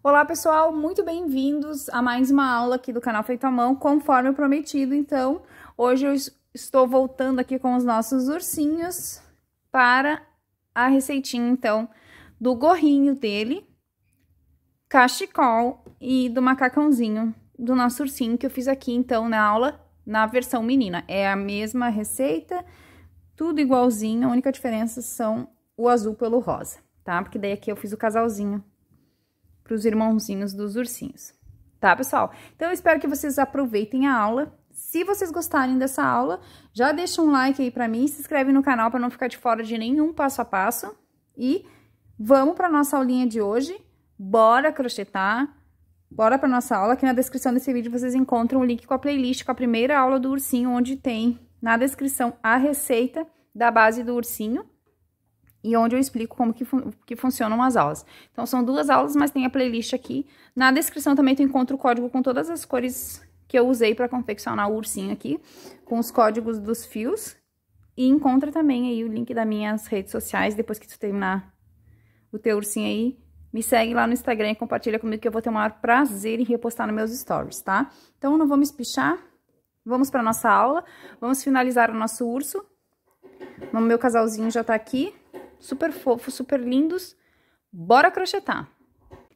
Olá, pessoal, muito bem-vindos a mais uma aula aqui do canal Feito à Mão, conforme prometido. Então, hoje eu estou voltando aqui com os nossos ursinhos para a receitinha, então, do gorrinho dele, cachecol e do macacãozinho do nosso ursinho que eu fiz aqui, então, na aula, na versão menina. É a mesma receita, tudo igualzinho, a única diferença são o azul pelo rosa, tá? Porque daí aqui eu fiz o casalzinho para os irmãozinhos dos ursinhos. Tá, pessoal? Então, eu espero que vocês aproveitem a aula. Se vocês gostarem dessa aula, já deixa um like aí para mim, se inscreve no canal para não ficar de fora de nenhum passo a passo. E vamos para nossa aulinha de hoje. Bora crochetar, Bora para nossa aula, aqui na descrição desse vídeo vocês encontram o link com a playlist, com a primeira aula do ursinho, onde tem na descrição a receita da base do ursinho e onde eu explico como que, fun que funcionam as aulas. Então, são duas aulas, mas tem a playlist aqui. Na descrição também tu encontra o código com todas as cores que eu usei para confeccionar o ursinho aqui, com os códigos dos fios. E encontra também aí o link das minhas redes sociais, depois que tu terminar o teu ursinho aí. Me segue lá no Instagram e compartilha comigo que eu vou ter o maior prazer em repostar nos meus stories, tá? Então, não vou me espichar. Vamos para nossa aula. Vamos finalizar o nosso urso. O meu casalzinho já está aqui super fofos, super lindos. Bora crochetar!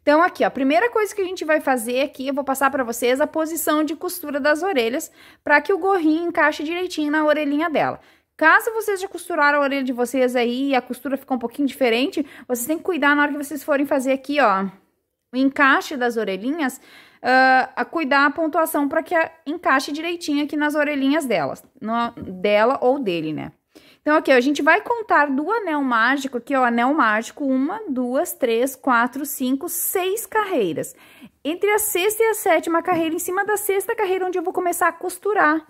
Então, aqui, ó, a primeira coisa que a gente vai fazer aqui, eu vou passar para vocês a posição de costura das orelhas, para que o gorrinho encaixe direitinho na orelhinha dela. Caso vocês já costuraram a orelha de vocês aí e a costura ficou um pouquinho diferente, vocês têm que cuidar na hora que vocês forem fazer aqui, ó, o encaixe das orelhinhas, uh, a cuidar a pontuação para que a encaixe direitinho aqui nas orelhinhas delas, no, dela ou dele, né? Então, aqui, okay, a gente vai contar do anel mágico, aqui, ó, anel mágico, uma, duas, três, quatro, cinco, seis carreiras. Entre a sexta e a sétima carreira, em cima da sexta carreira, onde eu vou começar a costurar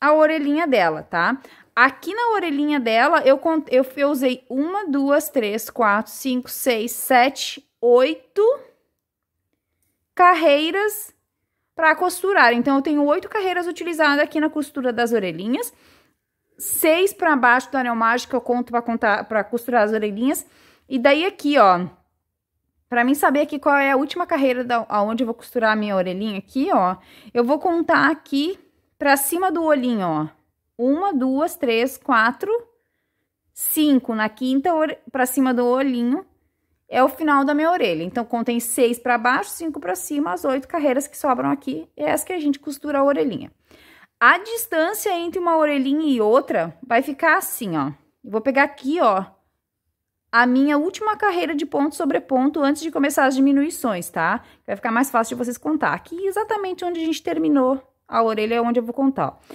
a orelhinha dela, tá? Aqui na orelhinha dela, eu, eu, eu usei uma, duas, três, quatro, cinco, seis, sete, oito carreiras para costurar. Então, eu tenho oito carreiras utilizadas aqui na costura das orelhinhas seis para baixo do anel mágico eu conto para contar para costurar as orelhinhas. E daí aqui, ó, para mim saber aqui qual é a última carreira da aonde eu vou costurar a minha orelhinha aqui, ó, eu vou contar aqui para cima do olhinho, ó. Uma, duas, três, quatro, cinco na quinta para cima do olhinho é o final da minha orelha. Então contem seis para baixo, cinco para cima, as oito carreiras que sobram aqui é as que a gente costura a orelhinha. A distância entre uma orelhinha e outra vai ficar assim, ó. Eu vou pegar aqui, ó, a minha última carreira de ponto sobre ponto antes de começar as diminuições, tá? Vai ficar mais fácil de vocês contar. Aqui exatamente onde a gente terminou a orelha é onde eu vou contar, ó.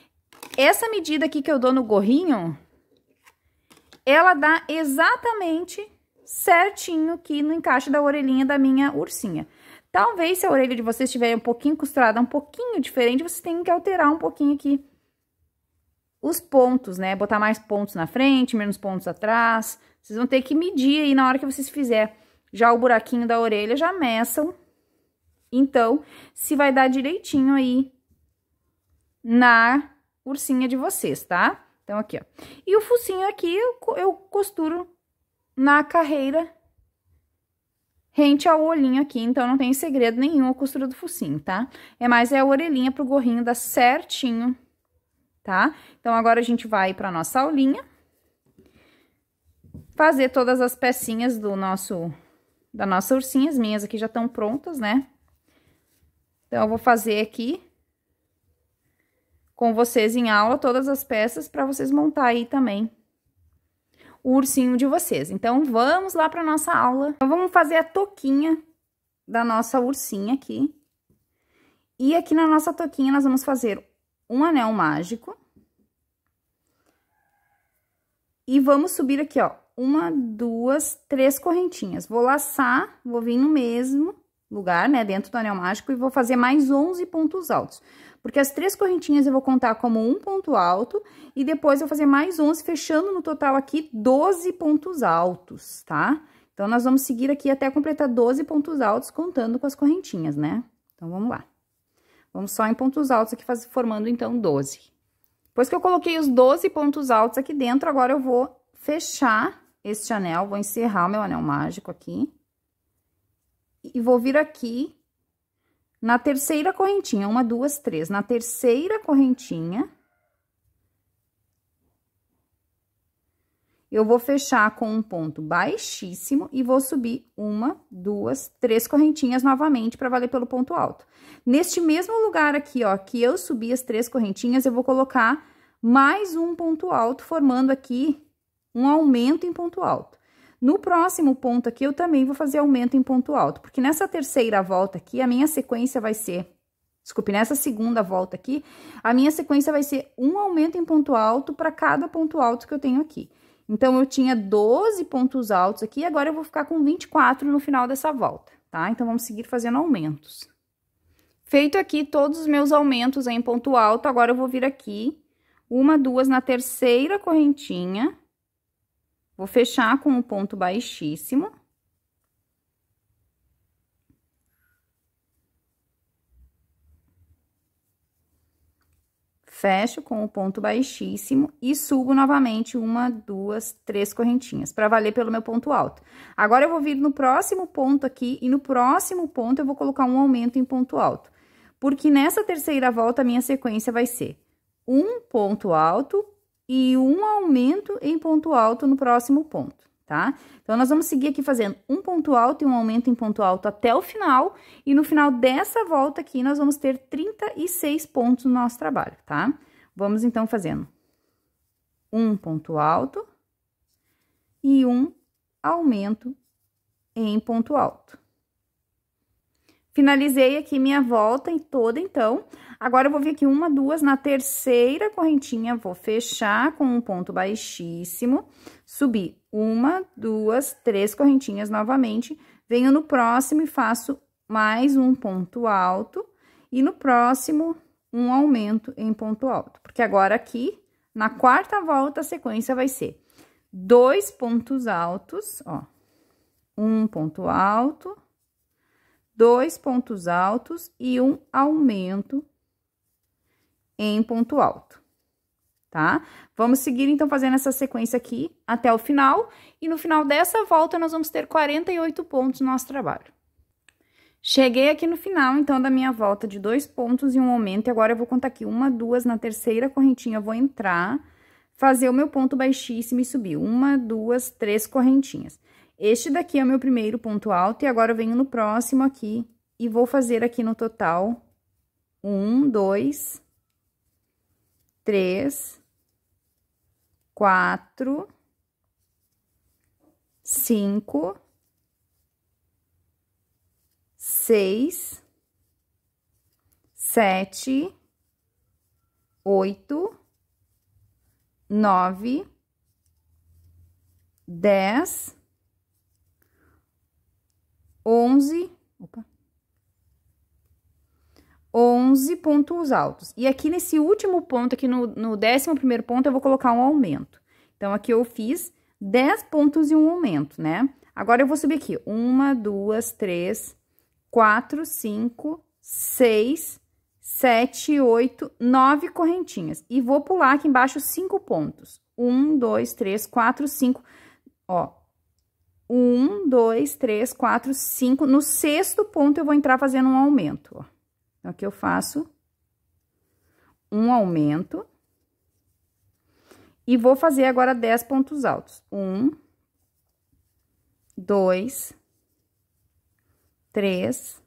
Essa medida aqui que eu dou no gorrinho, ela dá exatamente certinho aqui no encaixe da orelhinha da minha ursinha. Talvez se a orelha de vocês estiver um pouquinho costurada, um pouquinho diferente, vocês tenham que alterar um pouquinho aqui os pontos, né? Botar mais pontos na frente, menos pontos atrás. Vocês vão ter que medir aí na hora que vocês fizer. Já o buraquinho da orelha já meçam. Então, se vai dar direitinho aí na ursinha de vocês, tá? Então, aqui, ó. E o focinho aqui eu, costuro na carreira rente ao olhinho aqui, então não tem segredo nenhum a costura do focinho, tá? É mais é a orelhinha pro gorrinho dar certinho, tá? Então, agora a gente vai pra nossa aulinha. Fazer todas as pecinhas do nosso... Da nossa ursinha, as minhas aqui já estão prontas, né? Então, eu vou fazer aqui com vocês em aula todas as peças para vocês montar aí também o ursinho de vocês. Então, vamos lá para nossa aula. Então, vamos fazer a toquinha da nossa ursinha aqui. E aqui na nossa toquinha, nós vamos fazer um anel mágico. E vamos subir aqui, ó, uma, duas, três correntinhas. Vou laçar, vou vir no mesmo lugar, né, dentro do anel mágico, e vou fazer mais 11 pontos altos. Porque as três correntinhas eu vou contar como um ponto alto e depois eu vou fazer mais 11, fechando no total aqui 12 pontos altos, tá? Então, nós vamos seguir aqui até completar 12 pontos altos contando com as correntinhas, né? Então, vamos lá. Vamos só em pontos altos aqui, formando, então, 12. Depois que eu coloquei os 12 pontos altos aqui dentro, agora eu vou fechar este anel, vou encerrar o meu anel mágico aqui. E vou vir aqui na terceira correntinha, uma, duas, três. Na terceira correntinha, eu vou fechar com um ponto baixíssimo e vou subir uma, duas, três correntinhas novamente para valer pelo ponto alto. Neste mesmo lugar aqui, ó, que eu subi as três correntinhas, eu vou colocar mais um ponto alto, formando aqui um aumento em ponto alto. No próximo ponto aqui, eu também vou fazer aumento em ponto alto, porque nessa terceira volta aqui, a minha sequência vai ser... Desculpe, nessa segunda volta aqui, a minha sequência vai ser um aumento em ponto alto para cada ponto alto que eu tenho aqui. Então, eu tinha 12 pontos altos aqui, agora eu vou ficar com 24 no final dessa volta, tá? Então, vamos seguir fazendo aumentos. Feito aqui todos os meus aumentos em ponto alto, agora eu vou vir aqui, uma, duas na terceira correntinha, Vou fechar com o um ponto baixíssimo. Fecho com o um ponto baixíssimo e subo novamente uma, duas, três correntinhas, para valer pelo meu ponto alto. Agora, eu vou vir no próximo ponto aqui e no próximo ponto eu vou colocar um aumento em ponto alto. Porque nessa terceira volta, a minha sequência vai ser um ponto alto, e um aumento em ponto alto no próximo ponto, tá? Então, nós vamos seguir aqui fazendo um ponto alto e um aumento em ponto alto até o final, e no final dessa volta aqui, nós vamos ter 36 pontos no nosso trabalho, tá? Vamos, então, fazendo um ponto alto e um aumento em ponto alto. Finalizei aqui minha volta em toda, então. Agora, eu vou vir aqui uma, duas, na terceira correntinha, vou fechar com um ponto baixíssimo, subir uma, duas, três correntinhas novamente, venho no próximo e faço mais um ponto alto, e no próximo, um aumento em ponto alto. Porque agora aqui, na quarta volta, a sequência vai ser dois pontos altos, ó, um ponto alto, dois pontos altos e um aumento em ponto alto, tá? Vamos seguir, então, fazendo essa sequência aqui até o final, e no final dessa volta nós vamos ter 48 pontos no nosso trabalho. Cheguei aqui no final, então, da minha volta de dois pontos e um aumento, e agora eu vou contar aqui uma, duas, na terceira correntinha eu vou entrar, fazer o meu ponto baixíssimo e subir, uma, duas, três correntinhas. Este daqui é o meu primeiro ponto alto, e agora eu venho no próximo aqui, e vou fazer aqui no total um, dois, três, quatro, cinco, seis, sete, oito, nove, dez, onze, opa, 11 pontos altos. E aqui nesse último ponto, aqui no, no décimo primeiro ponto, eu vou colocar um aumento. Então, aqui eu fiz 10 pontos e um aumento, né? Agora, eu vou subir aqui. Uma, duas, três, quatro, cinco, seis, sete, oito, nove correntinhas. E vou pular aqui embaixo cinco pontos. Um, dois, três, quatro, cinco. Ó, um, dois, três, quatro, cinco. No sexto ponto, eu vou entrar fazendo um aumento, ó. Então, aqui eu faço um aumento. E vou fazer agora 10 pontos altos. Um, dois, três,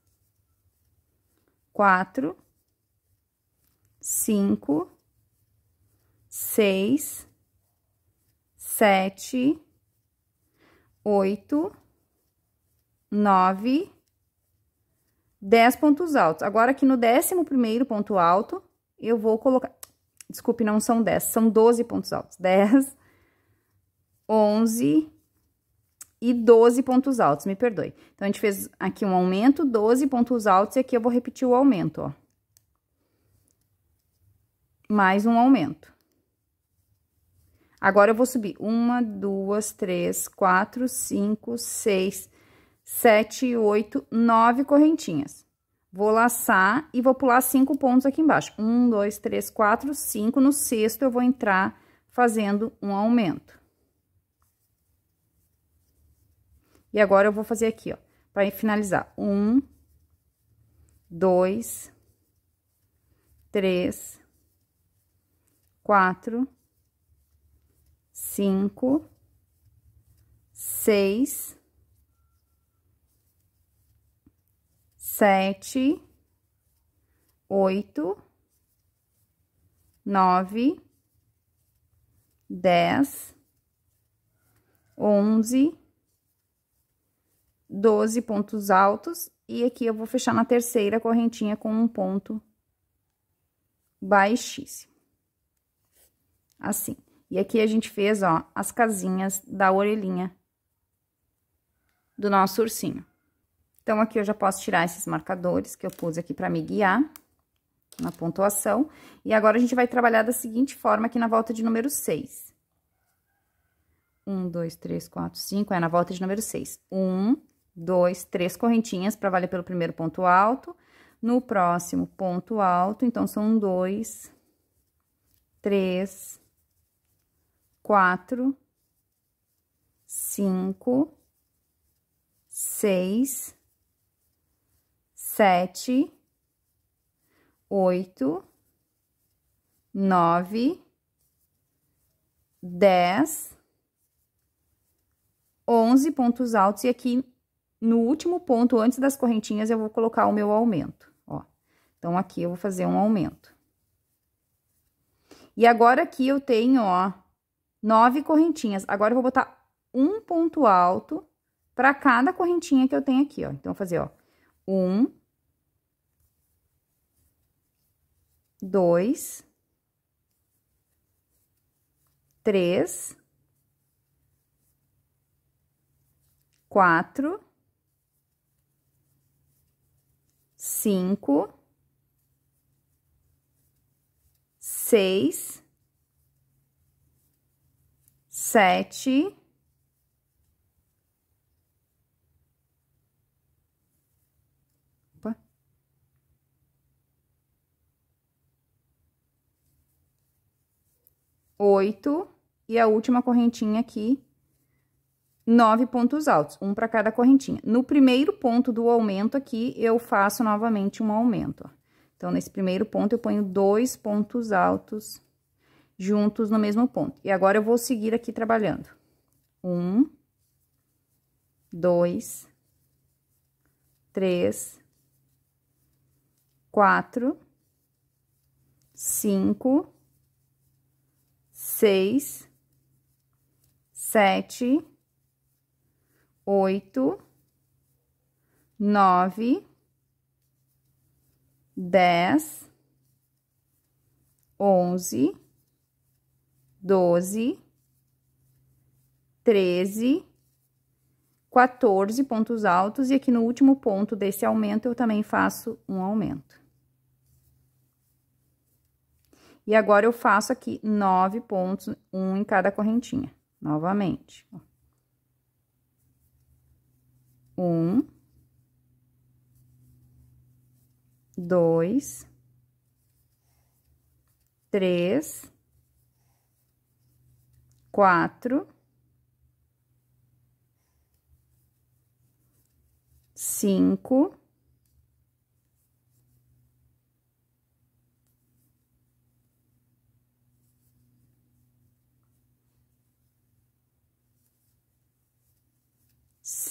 quatro, cinco, seis, sete, oito, nove, 10 pontos altos. Agora, aqui no 11 ponto alto, eu vou colocar. Desculpe, não são 10, são 12 pontos altos. 10, 11 e 12 pontos altos, me perdoe. Então, a gente fez aqui um aumento, 12 pontos altos, e aqui eu vou repetir o aumento, ó. Mais um aumento. Agora, eu vou subir uma, duas, três, quatro, cinco, seis, 7, 8, 9 correntinhas. Vou laçar e vou pular cinco pontos aqui embaixo. Um, dois, três, quatro, cinco. No sexto, eu vou entrar fazendo um aumento. E agora, eu vou fazer aqui, ó, para finalizar. Um, dois, três, quatro, cinco, seis sete, oito, nove, dez, onze, doze pontos altos. E aqui eu vou fechar na terceira correntinha com um ponto baixíssimo. Assim. E aqui a gente fez, ó, as casinhas da orelhinha do nosso ursinho. Então, aqui eu já posso tirar esses marcadores que eu pus aqui para me guiar na pontuação. E agora, a gente vai trabalhar da seguinte forma aqui na volta de número 6. 1, 2, 3, 4, 5, é na volta de número 6. 1, 2, 3 correntinhas para valer pelo primeiro ponto alto. No próximo ponto alto, então, são 2, 3, 4, 5, 6, sete, oito, nove, dez, onze pontos altos. E aqui no último ponto, antes das correntinhas, eu vou colocar o meu aumento, ó. Então, aqui eu vou fazer um aumento. E agora aqui eu tenho, ó, nove correntinhas. Agora eu vou botar um ponto alto para cada correntinha que eu tenho aqui, ó. Então, vou fazer, ó, um, dois, três, quatro, cinco, seis, sete, oito, e a última correntinha aqui, nove pontos altos, um para cada correntinha. No primeiro ponto do aumento aqui, eu faço novamente um aumento, ó. Então, nesse primeiro ponto, eu ponho dois pontos altos juntos no mesmo ponto. E agora, eu vou seguir aqui trabalhando. Um, dois, três, quatro, cinco, seis, sete, oito, nove, dez, onze, doze, treze, 14 pontos altos, e aqui no último ponto desse aumento eu também faço um aumento. E agora, eu faço aqui nove pontos, um em cada correntinha, novamente. Um. Dois. Três. Quatro. Cinco.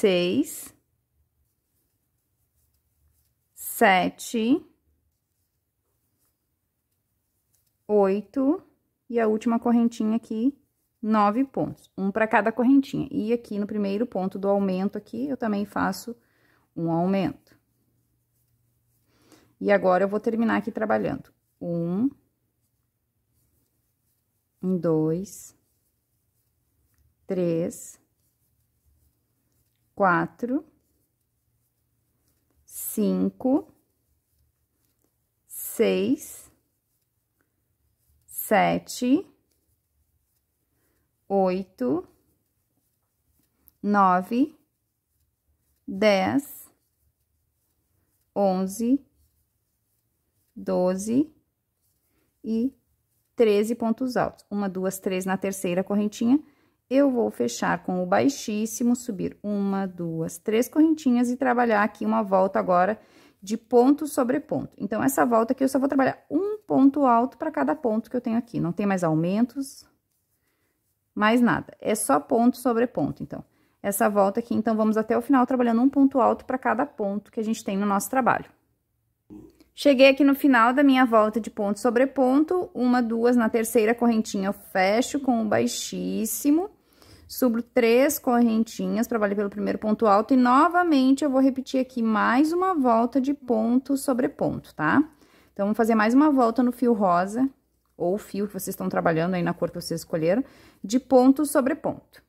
seis, sete, oito e a última correntinha aqui, nove pontos, um para cada correntinha. E aqui no primeiro ponto do aumento aqui, eu também faço um aumento. E agora eu vou terminar aqui trabalhando. Um, dois, três, quatro, cinco, seis, sete, oito, nove, dez, onze, doze e treze pontos altos. Uma, duas, três na terceira correntinha eu vou fechar com o baixíssimo, subir uma, duas, três correntinhas e trabalhar aqui uma volta agora de ponto sobre ponto. Então, essa volta aqui eu só vou trabalhar um ponto alto para cada ponto que eu tenho aqui. Não tem mais aumentos, mais nada. É só ponto sobre ponto, então. Essa volta aqui, então, vamos até o final trabalhando um ponto alto para cada ponto que a gente tem no nosso trabalho. Cheguei aqui no final da minha volta de ponto sobre ponto, uma, duas, na terceira correntinha eu fecho com o baixíssimo subo três correntinhas para valer pelo primeiro ponto alto e novamente eu vou repetir aqui mais uma volta de ponto sobre ponto, tá? Então, vamos fazer mais uma volta no fio rosa, ou fio que vocês estão trabalhando aí na cor que vocês escolheram, de ponto sobre ponto.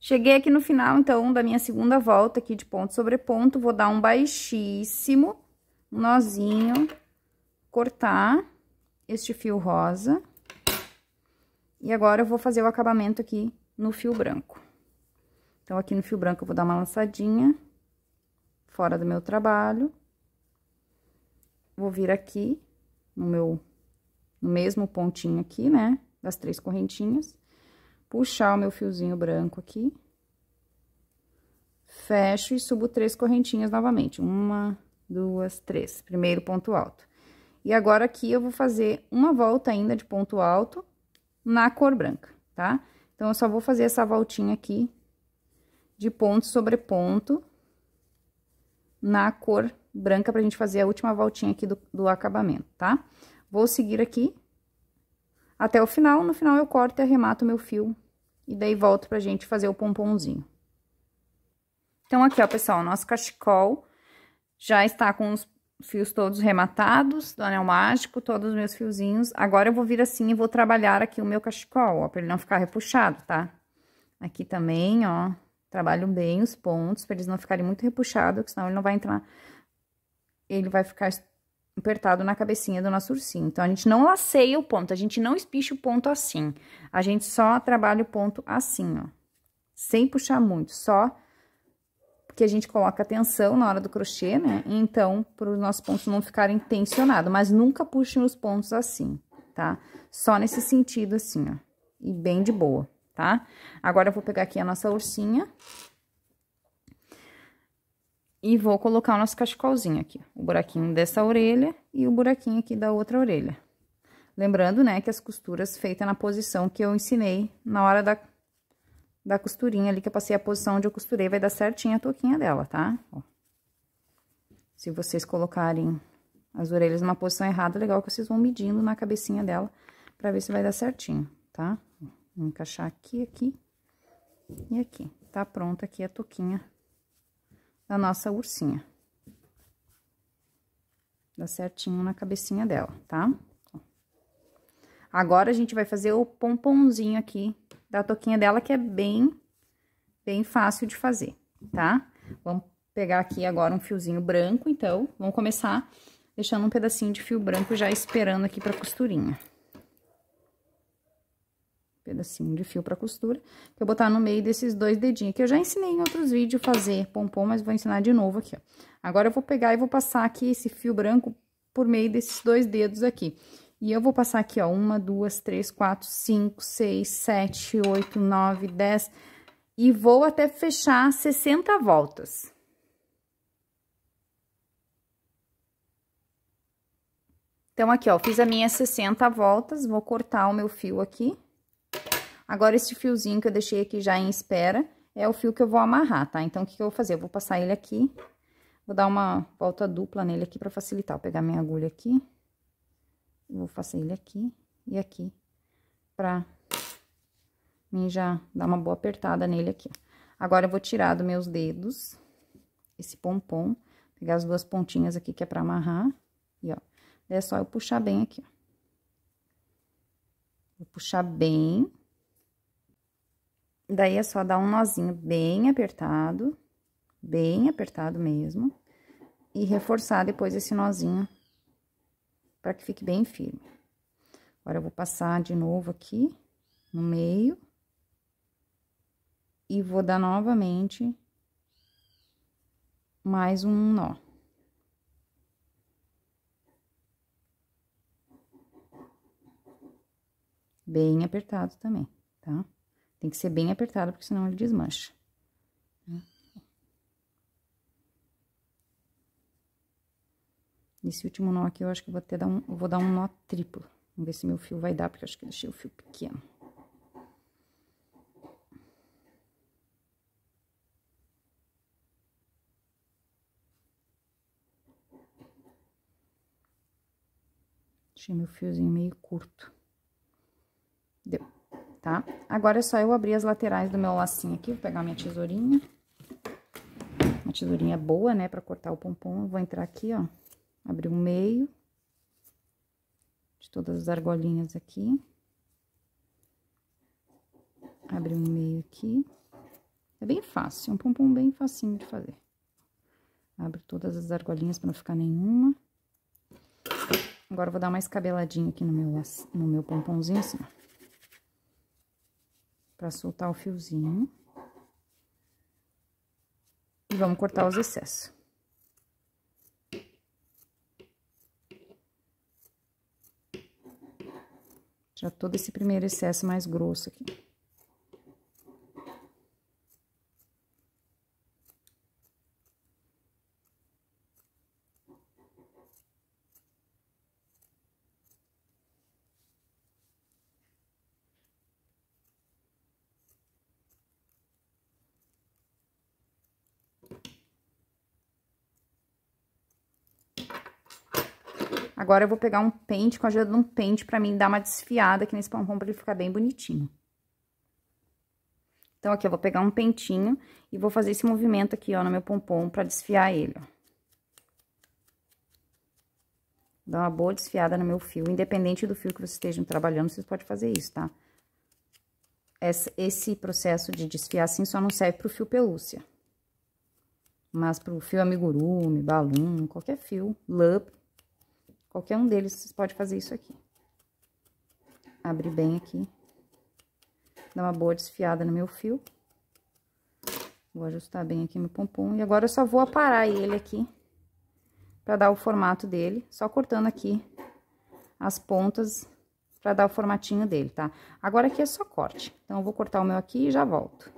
Cheguei aqui no final, então, da minha segunda volta aqui de ponto sobre ponto, vou dar um baixíssimo, nozinho, cortar este fio rosa... E agora, eu vou fazer o acabamento aqui no fio branco. Então, aqui no fio branco, eu vou dar uma lançadinha, fora do meu trabalho. Vou vir aqui, no meu, no mesmo pontinho aqui, né, das três correntinhas. Puxar o meu fiozinho branco aqui. Fecho e subo três correntinhas novamente. Uma, duas, três. Primeiro ponto alto. E agora, aqui, eu vou fazer uma volta ainda de ponto alto na cor branca, tá? Então, eu só vou fazer essa voltinha aqui de ponto sobre ponto na cor branca pra gente fazer a última voltinha aqui do, do acabamento, tá? Vou seguir aqui até o final, no final eu corto e arremato meu fio e daí volto pra gente fazer o pomponzinho. Então, aqui, ó, pessoal, nosso cachecol já está com os fios todos rematados do anel mágico, todos os meus fiozinhos. Agora eu vou vir assim e vou trabalhar aqui o meu cachecol, ó, pra ele não ficar repuxado, tá? Aqui também, ó, trabalho bem os pontos, pra eles não ficarem muito repuxados, senão ele não vai entrar... Ele vai ficar apertado na cabecinha do nosso ursinho. Então, a gente não laceia o ponto, a gente não espicha o ponto assim. A gente só trabalha o ponto assim, ó. Sem puxar muito, só que a gente coloca atenção na hora do crochê, né? Então, para os nossos pontos não ficarem tensionados, mas nunca puxem os pontos assim, tá? Só nesse sentido assim, ó, e bem de boa, tá? Agora, eu vou pegar aqui a nossa ursinha e vou colocar o nosso cachecolzinho aqui, o buraquinho dessa orelha e o buraquinho aqui da outra orelha. Lembrando, né, que as costuras feitas na posição que eu ensinei na hora da da costurinha ali que eu passei a posição onde eu costurei, vai dar certinho a touquinha dela, tá? Ó. Se vocês colocarem as orelhas numa posição errada, legal que vocês vão medindo na cabecinha dela pra ver se vai dar certinho, tá? Vou encaixar aqui, aqui e aqui. Tá pronta aqui a touquinha da nossa ursinha. Dá certinho na cabecinha dela, tá? Agora, a gente vai fazer o pomponzinho aqui a toquinha dela que é bem, bem fácil de fazer, tá? Vamos pegar aqui agora um fiozinho branco, então, vamos começar deixando um pedacinho de fio branco já esperando aqui pra costurinha. pedacinho de fio pra costura, que eu botar no meio desses dois dedinhos, que eu já ensinei em outros vídeos fazer pompom, mas vou ensinar de novo aqui, ó. Agora, eu vou pegar e vou passar aqui esse fio branco por meio desses dois dedos aqui. E eu vou passar aqui, ó, uma, duas, três, quatro, cinco, seis, sete, oito, nove, dez, e vou até fechar 60 voltas. Então, aqui, ó, fiz as minhas 60 voltas, vou cortar o meu fio aqui. Agora, esse fiozinho que eu deixei aqui já em espera, é o fio que eu vou amarrar, tá? Então, o que, que eu vou fazer? Eu vou passar ele aqui, vou dar uma volta dupla nele aqui pra facilitar. Vou pegar minha agulha aqui. Eu vou fazer ele aqui e aqui, pra mim já dar uma boa apertada nele aqui. Agora, eu vou tirar dos meus dedos esse pompom, pegar as duas pontinhas aqui que é pra amarrar, e ó, é só eu puxar bem aqui, ó. Vou puxar bem. Daí, é só dar um nozinho bem apertado, bem apertado mesmo, e reforçar depois esse nozinho para que fique bem firme. Agora, eu vou passar de novo aqui no meio. E vou dar novamente mais um nó. Bem apertado também, tá? Tem que ser bem apertado, porque senão ele desmancha. Nesse último nó aqui, eu acho que vou até dar um, vou dar um nó triplo. Vamos ver se meu fio vai dar, porque eu acho que eu deixei o fio pequeno. Deixei meu fiozinho meio curto. Deu, tá? Agora é só eu abrir as laterais do meu lacinho aqui, vou pegar minha tesourinha. Uma tesourinha boa, né, pra cortar o pompom. Eu vou entrar aqui, ó abrir o um meio de todas as argolinhas aqui. Abrir um meio aqui. É bem fácil, é um pompom bem facinho de fazer. Abro todas as argolinhas para não ficar nenhuma. Agora, vou dar uma escabeladinha aqui no meu, no meu pomponzinho, assim, Pra soltar o fiozinho. E vamos cortar os excessos. Já todo esse primeiro excesso mais grosso aqui. Agora eu vou pegar um pente com a ajuda de um pente pra mim dar uma desfiada aqui nesse pompom pra ele ficar bem bonitinho. Então, aqui eu vou pegar um pentinho e vou fazer esse movimento aqui, ó, no meu pompom pra desfiar ele, ó. Dá uma boa desfiada no meu fio, independente do fio que vocês estejam trabalhando, vocês podem fazer isso, tá? Esse processo de desfiar assim só não serve pro fio pelúcia. Mas pro fio amigurumi, balum, qualquer fio, lã, Qualquer um deles, vocês podem fazer isso aqui. Abre bem aqui. Dá uma boa desfiada no meu fio. Vou ajustar bem aqui meu pompom. E agora eu só vou aparar ele aqui. Pra dar o formato dele. Só cortando aqui as pontas pra dar o formatinho dele, tá? Agora aqui é só corte. Então, eu vou cortar o meu aqui e já volto.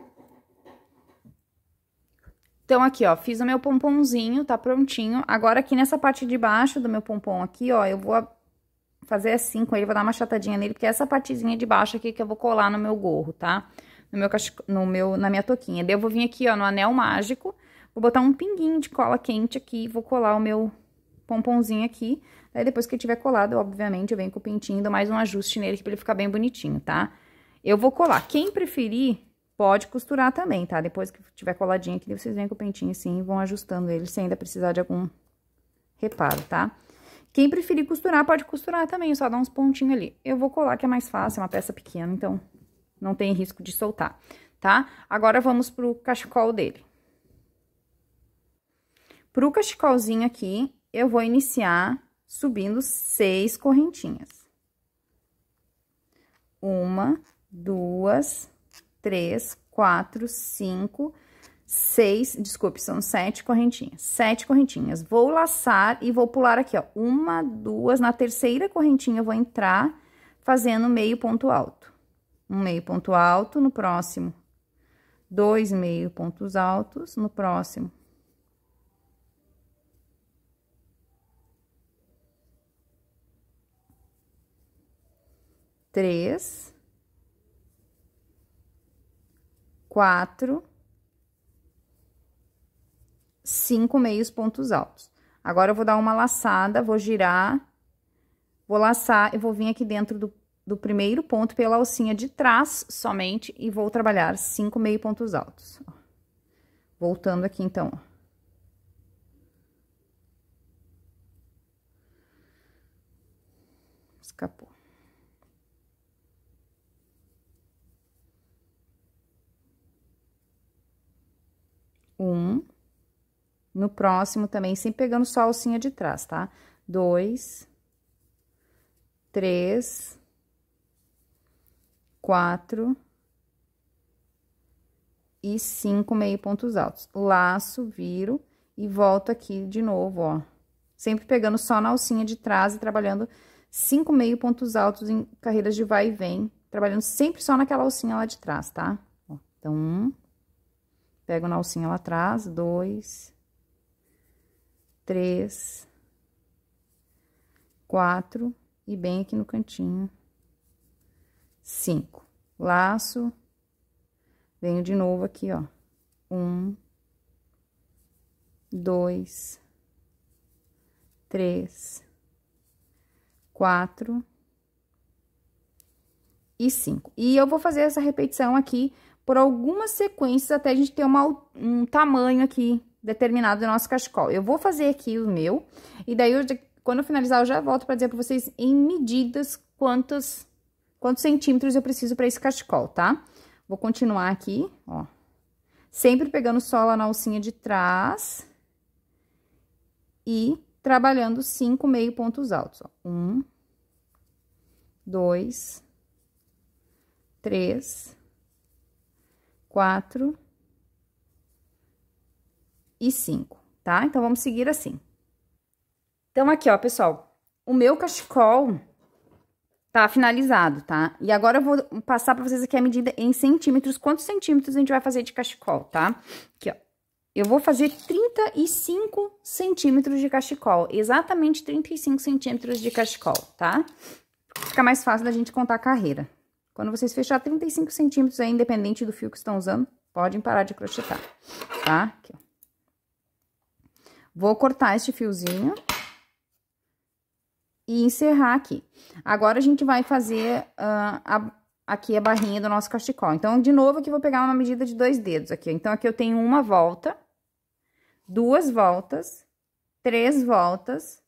Então, aqui, ó, fiz o meu pomponzinho, tá prontinho. Agora, aqui nessa parte de baixo do meu pompom aqui, ó, eu vou fazer assim com ele, vou dar uma chatadinha nele, porque é essa partezinha de baixo aqui que eu vou colar no meu gorro, tá? No meu, no meu na minha toquinha. Daí eu vou vir aqui, ó, no anel mágico, vou botar um pinguinho de cola quente aqui, vou colar o meu pomponzinho aqui. Daí depois que ele tiver colado, obviamente, eu venho com o pintinho, dou mais um ajuste nele pra ele ficar bem bonitinho, tá? Eu vou colar. Quem preferir Pode costurar também, tá? Depois que tiver coladinho aqui, vocês vêm com o pentinho assim e vão ajustando ele, sem ainda precisar de algum reparo, tá? Quem preferir costurar, pode costurar também, só dá uns pontinhos ali. Eu vou colar que é mais fácil, é uma peça pequena, então não tem risco de soltar, tá? Agora, vamos pro cachecol dele. Pro cachecolzinho aqui, eu vou iniciar subindo seis correntinhas. Uma, duas, três, quatro, cinco, seis, desculpe, são sete correntinhas. Sete correntinhas. Vou laçar e vou pular aqui, ó. Uma, duas, na terceira correntinha eu vou entrar fazendo meio ponto alto. Um meio ponto alto no próximo. Dois meio pontos altos no próximo. Três. quatro, cinco meios pontos altos. Agora, eu vou dar uma laçada, vou girar, vou laçar e vou vir aqui dentro do, do primeiro ponto pela alcinha de trás somente e vou trabalhar cinco meio pontos altos. Voltando aqui, então, ó. Escapou. Um. No próximo também, sempre pegando só a alcinha de trás, tá? Dois. Três. Quatro. E cinco meio pontos altos. Laço, viro e volto aqui de novo, ó. Sempre pegando só na alcinha de trás e trabalhando cinco meio pontos altos em carreiras de vai e vem. Trabalhando sempre só naquela alcinha lá de trás, tá? então, um, Pego na alcinha lá atrás, dois, três, quatro, e bem aqui no cantinho, cinco. Laço, venho de novo aqui, ó, um, dois, três, quatro e cinco. E eu vou fazer essa repetição aqui por algumas sequências até a gente ter uma, um tamanho aqui determinado do nosso cachecol. Eu vou fazer aqui o meu, e daí eu, quando eu finalizar eu já volto para dizer para vocês em medidas quantos, quantos centímetros eu preciso para esse cachecol, tá? Vou continuar aqui, ó. Sempre pegando sola na alcinha de trás e trabalhando cinco meio pontos altos, ó. Um, dois, três, quatro e cinco, tá? Então, vamos seguir assim. Então, aqui, ó, pessoal, o meu cachecol tá finalizado, tá? E agora eu vou passar pra vocês aqui a medida em centímetros, quantos centímetros a gente vai fazer de cachecol, tá? Aqui, ó, eu vou fazer 35 centímetros de cachecol, exatamente 35 centímetros de cachecol, tá? Fica mais fácil da gente contar a carreira. Quando vocês fechar 35 centímetros aí, independente do fio que estão usando, podem parar de crochetar, tá? Aqui, ó. Vou cortar este fiozinho e encerrar aqui. Agora, a gente vai fazer uh, a, aqui a barrinha do nosso cachecol. Então, de novo, aqui vou pegar uma medida de dois dedos aqui. Então, aqui eu tenho uma volta, duas voltas, três voltas,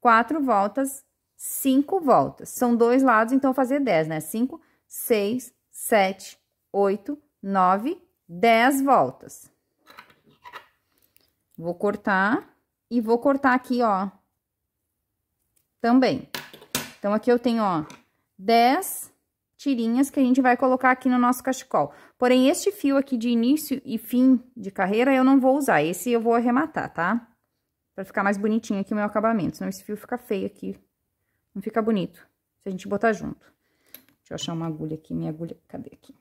quatro voltas, cinco voltas. São dois lados, então, fazer dez, né? Cinco, seis, sete, oito, nove, dez voltas. Vou cortar e vou cortar aqui, ó, também. Então, aqui eu tenho, ó, 10 tirinhas que a gente vai colocar aqui no nosso cachecol. Porém, este fio aqui de início e fim de carreira eu não vou usar, esse eu vou arrematar, tá? Pra ficar mais bonitinho aqui o meu acabamento, senão esse fio fica feio aqui, não fica bonito, se a gente botar junto. Deixa eu achar uma agulha aqui, minha agulha, cadê aqui?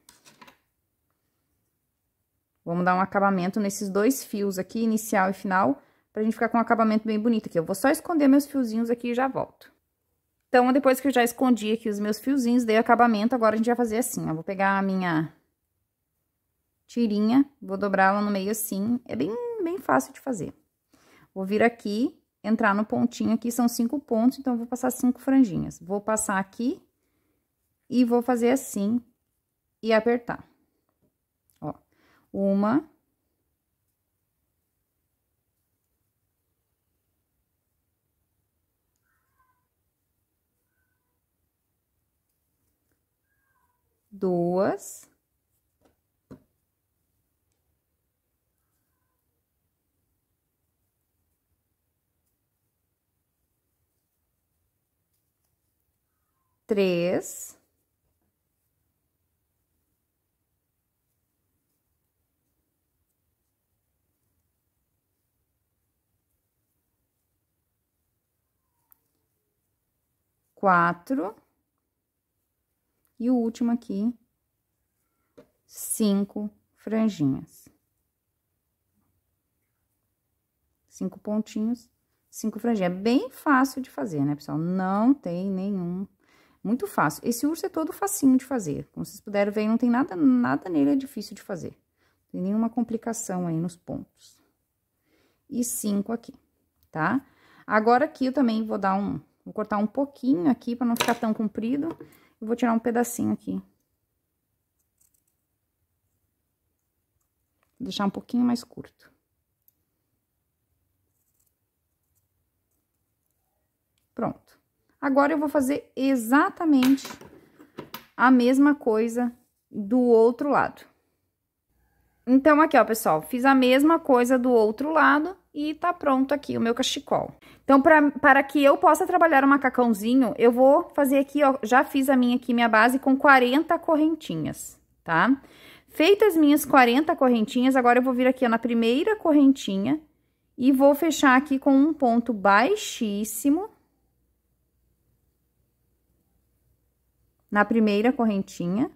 Vamos dar um acabamento nesses dois fios aqui, inicial e final, pra gente ficar com um acabamento bem bonito aqui. Eu vou só esconder meus fiozinhos aqui e já volto. Então, depois que eu já escondi aqui os meus fiozinhos, dei acabamento, agora a gente vai fazer assim, ó. Vou pegar a minha tirinha, vou dobrar ela no meio assim, é bem, bem fácil de fazer. Vou vir aqui, entrar no pontinho aqui, são cinco pontos, então, vou passar cinco franjinhas. Vou passar aqui, e vou fazer assim e apertar. Ó, uma. Duas. Três. quatro. E o último aqui, cinco franjinhas. Cinco pontinhos, cinco franjinhas. É bem fácil de fazer, né, pessoal? Não tem nenhum... Muito fácil. Esse urso é todo facinho de fazer. Como vocês puderam ver, não tem nada, nada nele é difícil de fazer. Não tem nenhuma complicação aí nos pontos. E cinco aqui, tá? Agora aqui eu também vou dar um, Vou cortar um pouquinho aqui para não ficar tão comprido. Eu vou tirar um pedacinho aqui. Vou deixar um pouquinho mais curto. Pronto. Agora, eu vou fazer exatamente a mesma coisa do outro lado. Então, aqui, ó, pessoal, fiz a mesma coisa do outro lado, e tá pronto aqui o meu cachecol. Então, pra, para que eu possa trabalhar o macacãozinho, eu vou fazer aqui, ó, já fiz a minha aqui, minha base, com 40 correntinhas, tá? Feitas minhas 40 correntinhas, agora eu vou vir aqui ó, na primeira correntinha e vou fechar aqui com um ponto baixíssimo. Na primeira correntinha,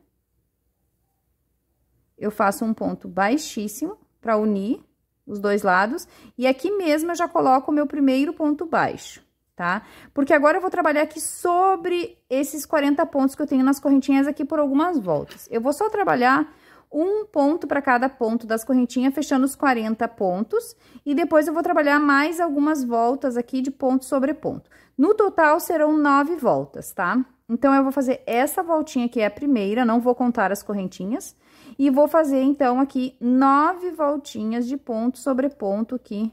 eu faço um ponto baixíssimo para unir os dois lados. E aqui mesmo eu já coloco o meu primeiro ponto baixo, tá? Porque agora eu vou trabalhar aqui sobre esses 40 pontos que eu tenho nas correntinhas aqui por algumas voltas. Eu vou só trabalhar um ponto para cada ponto das correntinhas, fechando os 40 pontos. E depois eu vou trabalhar mais algumas voltas aqui de ponto sobre ponto. No total, serão nove voltas, tá? Então, eu vou fazer essa voltinha que é a primeira, não vou contar as correntinhas. E vou fazer, então, aqui nove voltinhas de ponto sobre ponto aqui,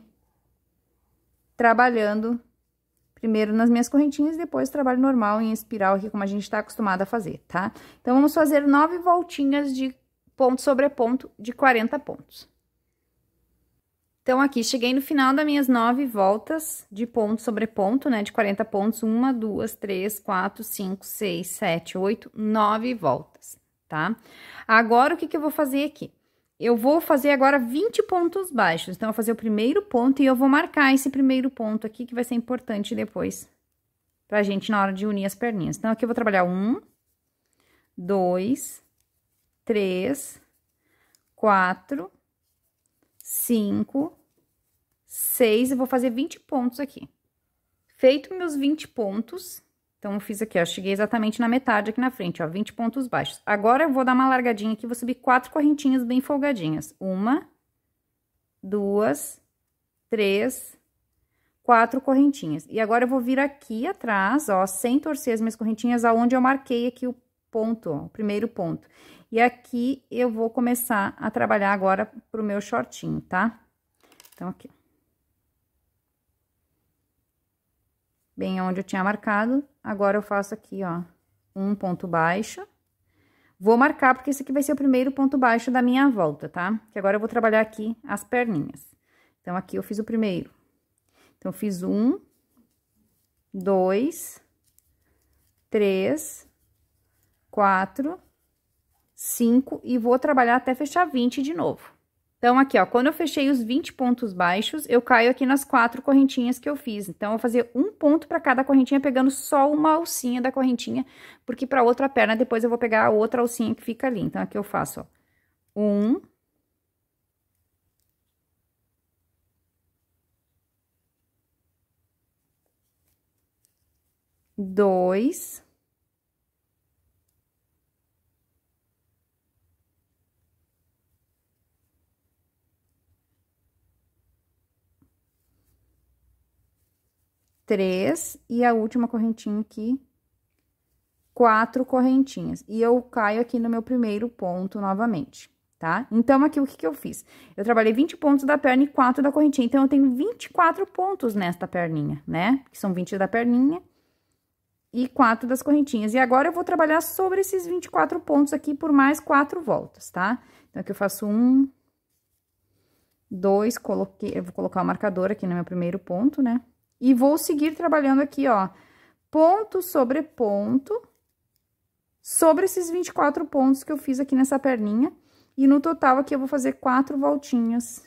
trabalhando primeiro nas minhas correntinhas e depois trabalho normal em espiral aqui, como a gente está acostumada a fazer, tá? Então, vamos fazer nove voltinhas de ponto sobre ponto de 40 pontos. Então, aqui, cheguei no final das minhas nove voltas de ponto sobre ponto, né, de 40 pontos, uma, duas, três, quatro, cinco, seis, sete, oito, nove voltas tá? Agora, o que, que eu vou fazer aqui? Eu vou fazer agora 20 pontos baixos. Então, eu vou fazer o primeiro ponto e eu vou marcar esse primeiro ponto aqui, que vai ser importante depois pra gente na hora de unir as perninhas. Então, aqui eu vou trabalhar um, dois, três, quatro, cinco, seis. Eu vou fazer 20 pontos aqui. Feito meus 20 pontos, então, eu fiz aqui, ó, cheguei exatamente na metade aqui na frente, ó, 20 pontos baixos. Agora, eu vou dar uma largadinha aqui, vou subir quatro correntinhas bem folgadinhas. Uma, duas, três, quatro correntinhas. E agora, eu vou vir aqui atrás, ó, sem torcer as minhas correntinhas, aonde eu marquei aqui o ponto, ó, o primeiro ponto. E aqui, eu vou começar a trabalhar agora pro meu shortinho, tá? Então, aqui, ó. bem onde eu tinha marcado. Agora eu faço aqui, ó, um ponto baixo. Vou marcar porque esse aqui vai ser o primeiro ponto baixo da minha volta, tá? Que agora eu vou trabalhar aqui as perninhas. Então, aqui eu fiz o primeiro. Então, fiz um, dois, três, quatro, cinco e vou trabalhar até fechar 20 de novo. Então, aqui, ó, quando eu fechei os 20 pontos baixos, eu caio aqui nas quatro correntinhas que eu fiz. Então, eu vou fazer um ponto para cada correntinha, pegando só uma alcinha da correntinha, porque para outra perna, depois eu vou pegar a outra alcinha que fica ali. Então, aqui eu faço, ó, um... Dois... três e a última correntinha aqui, quatro correntinhas. E eu caio aqui no meu primeiro ponto novamente, tá? Então, aqui, o que que eu fiz? Eu trabalhei 20 pontos da perna e quatro da correntinha, então, eu tenho 24 pontos nesta perninha, né? Que são 20 da perninha e quatro das correntinhas. E agora, eu vou trabalhar sobre esses 24 pontos aqui por mais quatro voltas, tá? Então, aqui eu faço um, dois, coloquei... Eu vou colocar o marcador aqui no meu primeiro ponto, né? E vou seguir trabalhando aqui, ó, ponto sobre ponto, sobre esses 24 pontos que eu fiz aqui nessa perninha. E no total aqui eu vou fazer quatro voltinhas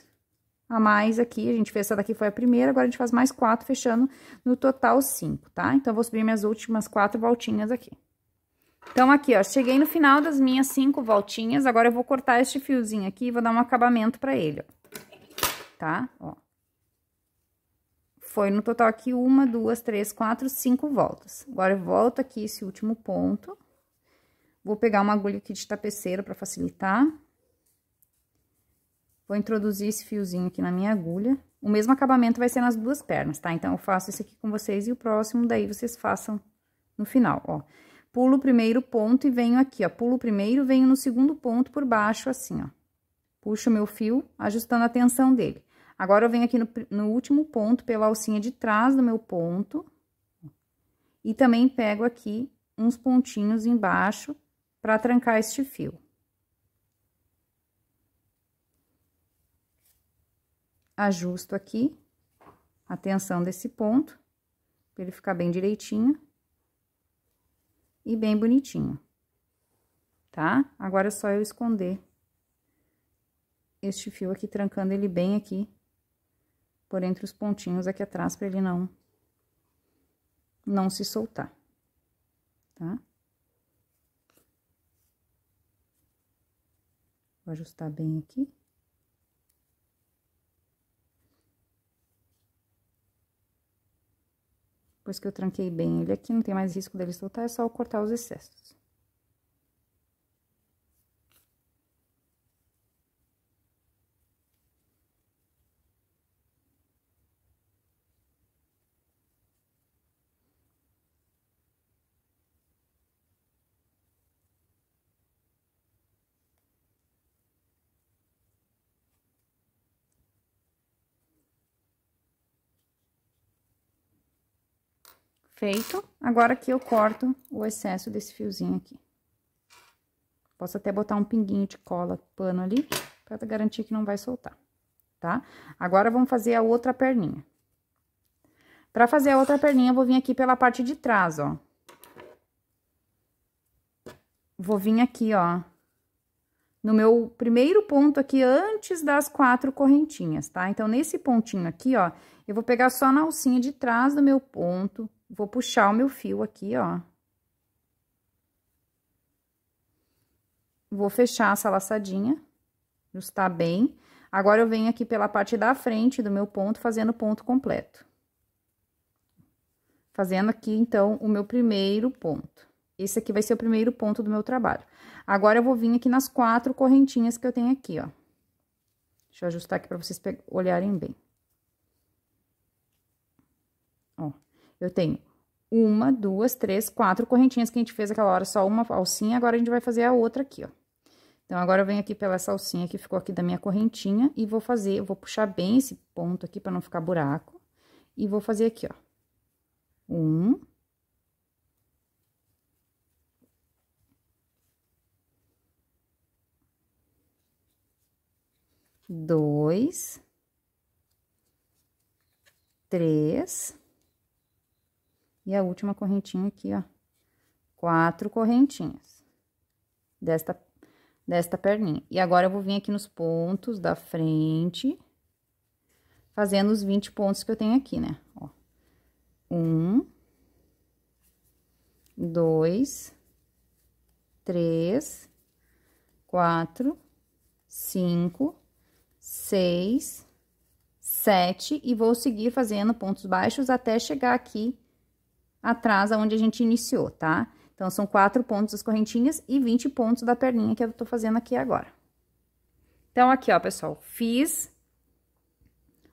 a mais aqui. A gente fez essa daqui, foi a primeira, agora a gente faz mais quatro, fechando no total cinco, tá? Então, eu vou subir minhas últimas quatro voltinhas aqui. Então, aqui, ó, cheguei no final das minhas cinco voltinhas, agora eu vou cortar este fiozinho aqui e vou dar um acabamento pra ele, ó. Tá? Ó foi no total aqui uma, duas, três, quatro, cinco voltas. Agora, eu volto aqui esse último ponto. Vou pegar uma agulha aqui de tapeceiro para facilitar. Vou introduzir esse fiozinho aqui na minha agulha. O mesmo acabamento vai ser nas duas pernas, tá? Então, eu faço isso aqui com vocês e o próximo daí vocês façam no final, ó. Pulo o primeiro ponto e venho aqui, ó. Pulo o primeiro, venho no segundo ponto por baixo, assim, ó. Puxo meu fio, ajustando a tensão dele. Agora, eu venho aqui no, no último ponto, pela alcinha de trás do meu ponto, e também pego aqui uns pontinhos embaixo para trancar este fio. Ajusto aqui a tensão desse ponto, para ele ficar bem direitinho e bem bonitinho, tá? Agora é só eu esconder este fio aqui, trancando ele bem aqui por entre os pontinhos aqui atrás para ele não não se soltar, tá? Vou ajustar bem aqui. Depois que eu tranquei bem ele aqui, não tem mais risco dele soltar, é só cortar os excessos. Feito. Agora aqui eu corto o excesso desse fiozinho aqui. Posso até botar um pinguinho de cola, pano ali, pra garantir que não vai soltar, tá? Agora, vamos fazer a outra perninha. Pra fazer a outra perninha, eu vou vir aqui pela parte de trás, ó. Vou vir aqui, ó, no meu primeiro ponto aqui, antes das quatro correntinhas, tá? Então, nesse pontinho aqui, ó, eu vou pegar só na alcinha de trás do meu ponto, Vou puxar o meu fio aqui, ó. Vou fechar essa laçadinha, ajustar tá bem. Agora, eu venho aqui pela parte da frente do meu ponto, fazendo ponto completo. Fazendo aqui, então, o meu primeiro ponto. Esse aqui vai ser o primeiro ponto do meu trabalho. Agora, eu vou vir aqui nas quatro correntinhas que eu tenho aqui, ó. Deixa eu ajustar aqui para vocês olharem bem. Ó. Eu tenho uma, duas, três, quatro correntinhas que a gente fez aquela hora, só uma alcinha, agora a gente vai fazer a outra aqui, ó. Então, agora eu venho aqui pela essa alcinha que ficou aqui da minha correntinha e vou fazer, eu vou puxar bem esse ponto aqui para não ficar buraco e vou fazer aqui, ó. Um. Dois. Três. E a última correntinha aqui, ó. Quatro correntinhas. Desta, desta perninha. E agora, eu vou vir aqui nos pontos da frente, fazendo os 20 pontos que eu tenho aqui, né? Ó. Um. Dois. Três. Quatro. Cinco. Seis. Sete. E vou seguir fazendo pontos baixos até chegar aqui atrás aonde a gente iniciou, tá? Então, são quatro pontos das correntinhas e 20 pontos da perninha que eu tô fazendo aqui agora. Então, aqui, ó, pessoal, fiz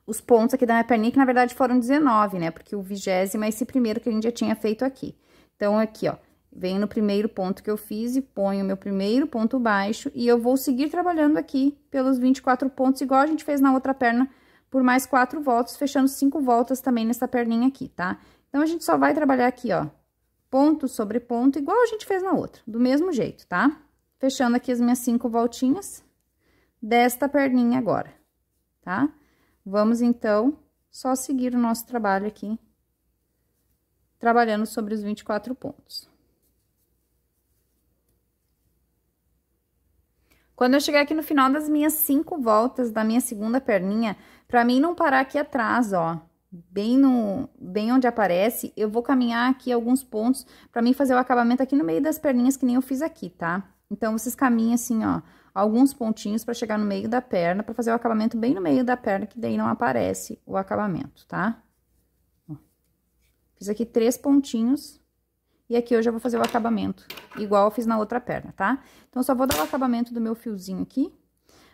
os pontos aqui da minha perninha, que na verdade foram 19, né? Porque o vigésimo é esse primeiro que a gente já tinha feito aqui. Então, aqui, ó, venho no primeiro ponto que eu fiz e ponho meu primeiro ponto baixo e eu vou seguir trabalhando aqui pelos 24 pontos, igual a gente fez na outra perna, por mais quatro voltas, fechando cinco voltas também nessa perninha aqui, tá? Então, a gente só vai trabalhar aqui, ó, ponto sobre ponto, igual a gente fez na outra, do mesmo jeito, tá? Fechando aqui as minhas cinco voltinhas desta perninha agora, tá? Vamos, então, só seguir o nosso trabalho aqui, trabalhando sobre os 24 pontos. Quando eu chegar aqui no final das minhas cinco voltas da minha segunda perninha, pra mim não parar aqui atrás, ó, bem no bem onde aparece. Eu vou caminhar aqui alguns pontos para mim fazer o acabamento aqui no meio das perninhas que nem eu fiz aqui, tá? Então vocês caminham assim, ó, alguns pontinhos para chegar no meio da perna para fazer o acabamento bem no meio da perna que daí não aparece o acabamento, tá? Fiz aqui três pontinhos e aqui eu já vou fazer o acabamento igual eu fiz na outra perna, tá? Então só vou dar o acabamento do meu fiozinho aqui,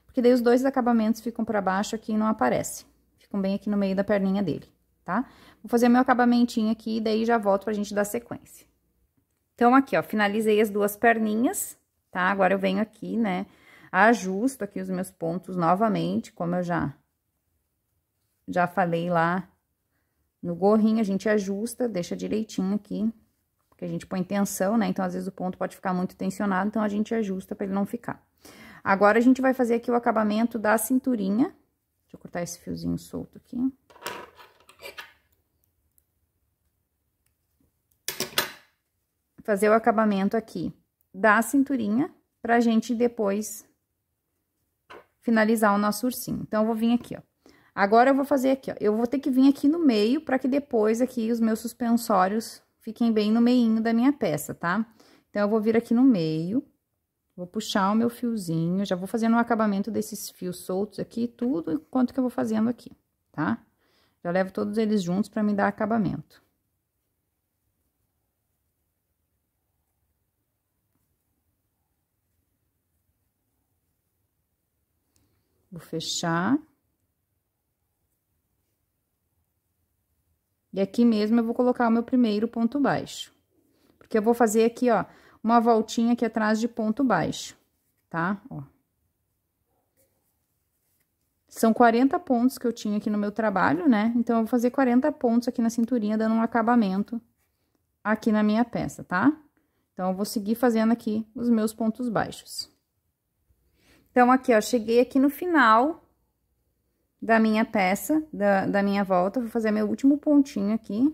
porque daí os dois acabamentos ficam para baixo aqui e não aparece ficam bem aqui no meio da perninha dele, tá? Vou fazer meu acabamentinho aqui, e daí já volto pra gente dar sequência. Então, aqui, ó, finalizei as duas perninhas, tá? Agora eu venho aqui, né, ajusto aqui os meus pontos novamente, como eu já, já falei lá no gorrinho, a gente ajusta, deixa direitinho aqui, porque a gente põe tensão, né? Então, às vezes o ponto pode ficar muito tensionado, então a gente ajusta pra ele não ficar. Agora, a gente vai fazer aqui o acabamento da cinturinha, Deixa eu cortar esse fiozinho solto aqui. Fazer o acabamento aqui da cinturinha, pra gente depois finalizar o nosso ursinho. Então, eu vou vir aqui, ó. Agora, eu vou fazer aqui, ó. Eu vou ter que vir aqui no meio, pra que depois aqui os meus suspensórios fiquem bem no meinho da minha peça, tá? Então, eu vou vir aqui no meio Vou puxar o meu fiozinho, já vou fazendo o acabamento desses fios soltos aqui, tudo enquanto que eu vou fazendo aqui, tá? Já levo todos eles juntos para me dar acabamento. Vou fechar. E aqui mesmo eu vou colocar o meu primeiro ponto baixo. Porque eu vou fazer aqui, ó, uma voltinha aqui atrás de ponto baixo, tá? Ó. São 40 pontos que eu tinha aqui no meu trabalho, né? Então, eu vou fazer 40 pontos aqui na cinturinha, dando um acabamento aqui na minha peça, tá? Então, eu vou seguir fazendo aqui os meus pontos baixos. Então, aqui, ó, cheguei aqui no final da minha peça, da, da minha volta, vou fazer meu último pontinho aqui.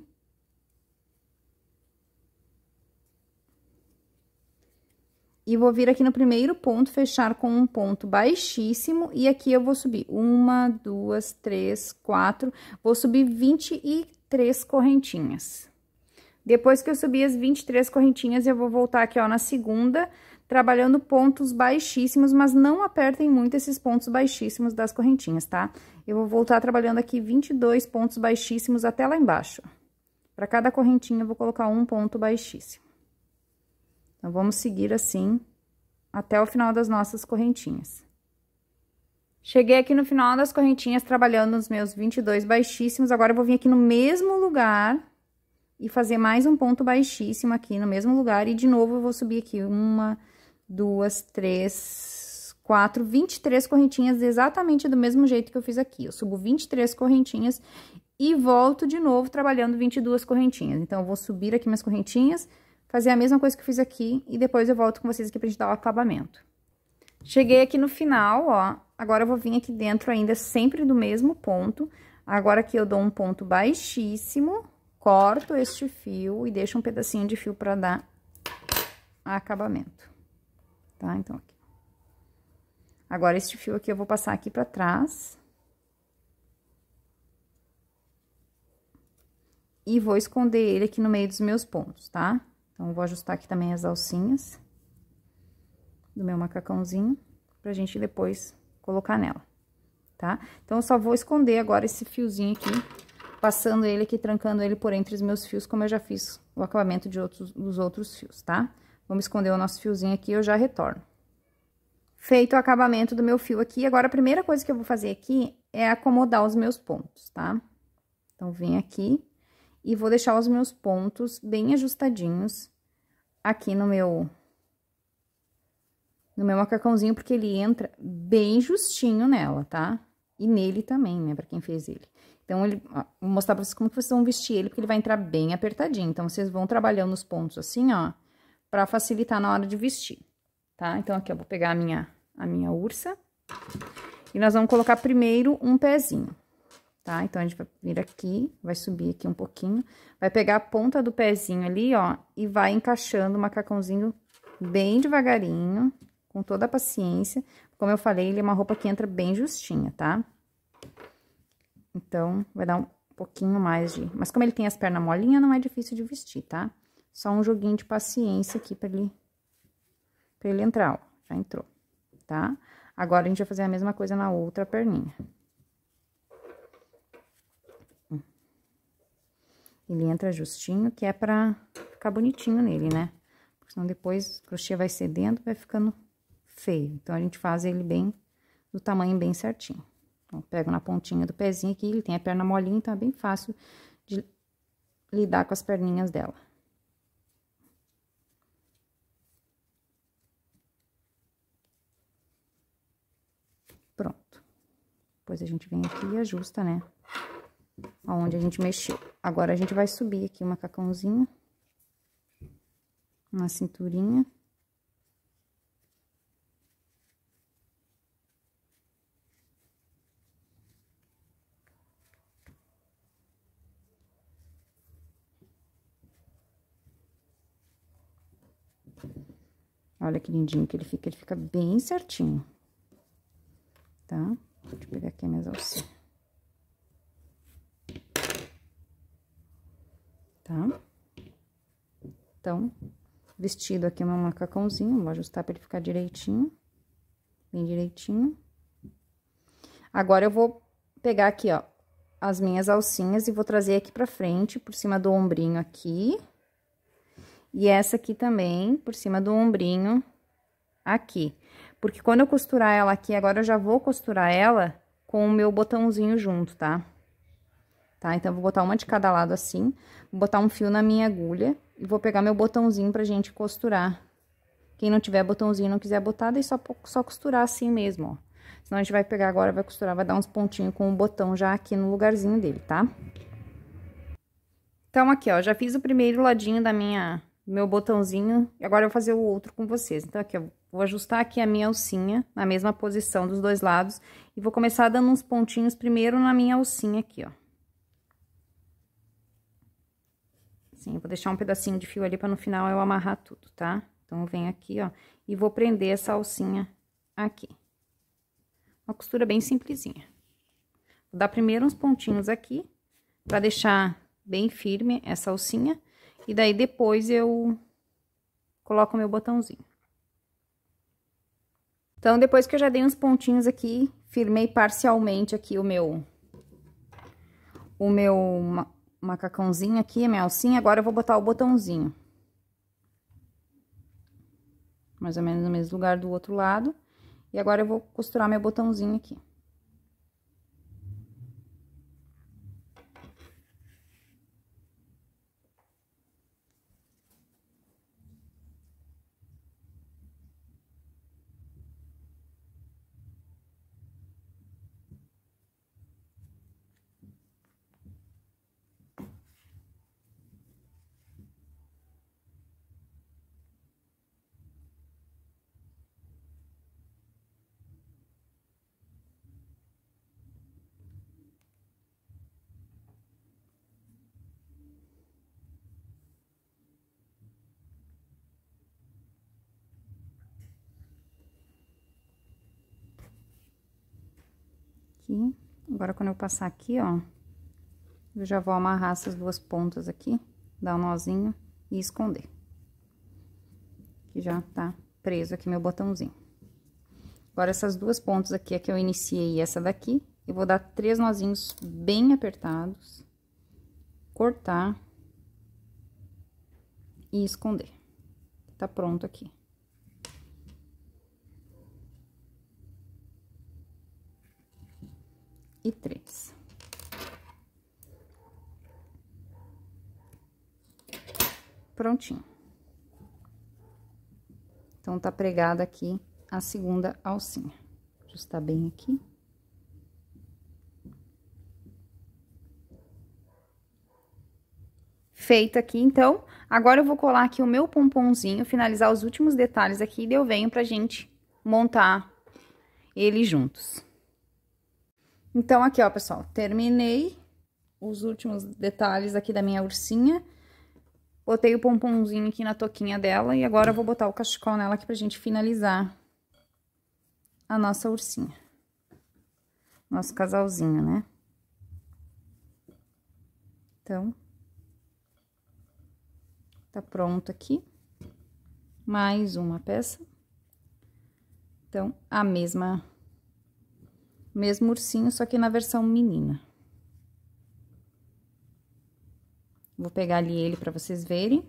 E vou vir aqui no primeiro ponto, fechar com um ponto baixíssimo, e aqui eu vou subir uma, duas, três, quatro, vou subir 23 correntinhas. Depois que eu subir as 23 correntinhas, eu vou voltar aqui, ó, na segunda, trabalhando pontos baixíssimos, mas não apertem muito esses pontos baixíssimos das correntinhas, tá? Eu vou voltar trabalhando aqui 22 pontos baixíssimos até lá embaixo. Para cada correntinha, eu vou colocar um ponto baixíssimo. Então, vamos seguir assim até o final das nossas correntinhas. Cheguei aqui no final das correntinhas, trabalhando os meus 22 baixíssimos. Agora, eu vou vir aqui no mesmo lugar e fazer mais um ponto baixíssimo aqui no mesmo lugar. E, de novo, eu vou subir aqui uma, duas, três, quatro, 23 correntinhas exatamente do mesmo jeito que eu fiz aqui. Eu subo 23 correntinhas e volto de novo trabalhando 22 correntinhas. Então, eu vou subir aqui minhas correntinhas fazer a mesma coisa que eu fiz aqui e depois eu volto com vocês aqui pra gente dar o acabamento. Cheguei aqui no final, ó, agora eu vou vir aqui dentro ainda sempre do mesmo ponto. Agora aqui eu dou um ponto baixíssimo, corto este fio e deixo um pedacinho de fio pra dar acabamento. Tá? Então, aqui. Agora, este fio aqui eu vou passar aqui pra trás. E vou esconder ele aqui no meio dos meus pontos, tá? Tá? Então, eu vou ajustar aqui também as alcinhas do meu macacãozinho, pra gente depois colocar nela, tá? Então, eu só vou esconder agora esse fiozinho aqui, passando ele aqui, trancando ele por entre os meus fios, como eu já fiz o acabamento de outros, dos outros fios, tá? Vamos esconder o nosso fiozinho aqui e eu já retorno. Feito o acabamento do meu fio aqui, agora a primeira coisa que eu vou fazer aqui é acomodar os meus pontos, tá? Então, vem aqui, e vou deixar os meus pontos bem ajustadinhos aqui no meu... No meu macacãozinho, porque ele entra bem justinho nela, tá? E nele também, né, pra quem fez ele. Então, ele, ó, vou mostrar pra vocês como que vocês vão vestir ele, porque ele vai entrar bem apertadinho. Então, vocês vão trabalhando os pontos assim, ó, pra facilitar na hora de vestir, tá? Então, aqui, eu vou pegar a minha, a minha ursa. E nós vamos colocar primeiro um pezinho tá? Então, a gente vai vir aqui, vai subir aqui um pouquinho, vai pegar a ponta do pezinho ali, ó, e vai encaixando o macacãozinho bem devagarinho, com toda a paciência. Como eu falei, ele é uma roupa que entra bem justinha, tá? Então, vai dar um pouquinho mais de... Mas como ele tem as pernas molinhas, não é difícil de vestir, tá? Só um joguinho de paciência aqui pra ele... Pra ele entrar, ó. Já entrou, tá? Agora, a gente vai fazer a mesma coisa na outra perninha. Ele entra justinho, que é pra ficar bonitinho nele, né? Porque senão depois o crochê vai cedendo, vai ficando feio. Então, a gente faz ele bem, do tamanho bem certinho. Então, pego na pontinha do pezinho aqui, ele tem a perna molinha, então é bem fácil de lidar com as perninhas dela. Pronto. Depois a gente vem aqui e ajusta, né? Onde a gente mexeu. Agora, a gente vai subir aqui o macacãozinho. Uma cinturinha. Olha que lindinho que ele fica, ele fica bem certinho, tá? Deixa eu pegar aqui a alcinhas. tá? Então, vestido aqui meu macacãozinho, vou ajustar para ele ficar direitinho, bem direitinho. Agora, eu vou pegar aqui, ó, as minhas alcinhas e vou trazer aqui pra frente, por cima do ombrinho aqui. E essa aqui também, por cima do ombrinho aqui. Porque quando eu costurar ela aqui, agora eu já vou costurar ela com o meu botãozinho junto, tá? Tá? tá? Então, eu vou botar uma de cada lado assim, vou botar um fio na minha agulha e vou pegar meu botãozinho pra gente costurar. Quem não tiver botãozinho não quiser botar, daí só, só costurar assim mesmo, ó. Senão, a gente vai pegar agora, vai costurar, vai dar uns pontinhos com o botão já aqui no lugarzinho dele, tá? Então, aqui, ó, já fiz o primeiro ladinho da minha, meu botãozinho, e agora eu vou fazer o outro com vocês. Então, aqui, ó, vou ajustar aqui a minha alcinha, na mesma posição dos dois lados, e vou começar dando uns pontinhos primeiro na minha alcinha aqui, ó. Assim. vou deixar um pedacinho de fio ali para no final eu amarrar tudo, tá? Então, eu venho aqui, ó, e vou prender essa alcinha aqui. Uma costura bem simplesinha. Vou dar primeiro uns pontinhos aqui, para deixar bem firme essa alcinha. E daí, depois, eu coloco o meu botãozinho. Então, depois que eu já dei uns pontinhos aqui, firmei parcialmente aqui o meu... O meu macacãozinho aqui, a minha alcinha. Agora eu vou botar o botãozinho. Mais ou menos no mesmo lugar do outro lado. E agora eu vou costurar meu botãozinho aqui. aqui. Agora, quando eu passar aqui, ó, eu já vou amarrar essas duas pontas aqui, dar um nozinho e esconder. Que já tá preso aqui meu botãozinho. Agora, essas duas pontas aqui, é que eu iniciei essa daqui, eu vou dar três nozinhos bem apertados, cortar e esconder. Tá pronto aqui. e três. Prontinho. Então, tá pregada aqui a segunda alcinha. Ajustar bem aqui. Feita aqui, então, agora eu vou colar aqui o meu pomponzinho, finalizar os últimos detalhes aqui, e eu venho pra gente montar ele juntos. Então, aqui, ó, pessoal, terminei os últimos detalhes aqui da minha ursinha. Botei o pomponzinho aqui na toquinha dela e agora eu vou botar o cachecol nela aqui pra gente finalizar a nossa ursinha. Nosso casalzinho, né? Então, tá pronto aqui. Mais uma peça. Então, a mesma mesmo ursinho, só que na versão menina. Vou pegar ali ele para vocês verem.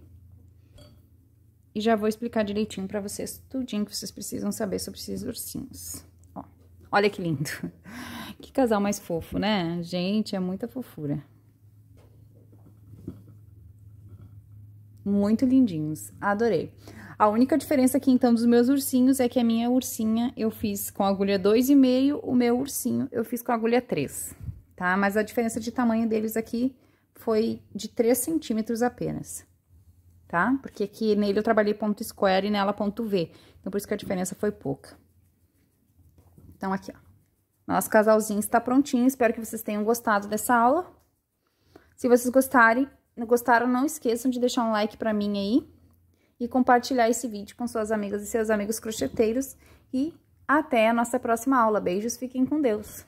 E já vou explicar direitinho para vocês tudinho que vocês precisam saber sobre esses ursinhos. Ó, olha que lindo. Que casal mais fofo, né? Gente, é muita fofura. Muito lindinhos. Adorei. A única diferença aqui, então, dos meus ursinhos é que a minha ursinha eu fiz com agulha 2,5, o meu ursinho eu fiz com agulha 3, tá? Mas a diferença de tamanho deles aqui foi de 3 centímetros apenas, tá? Porque aqui nele eu trabalhei ponto square e nela ponto V, então por isso que a diferença foi pouca. Então, aqui, ó. Nosso casalzinho está prontinho, espero que vocês tenham gostado dessa aula. Se vocês gostarem, gostaram, não esqueçam de deixar um like pra mim aí e compartilhar esse vídeo com suas amigas e seus amigos crocheteiros. E até a nossa próxima aula. Beijos, fiquem com Deus!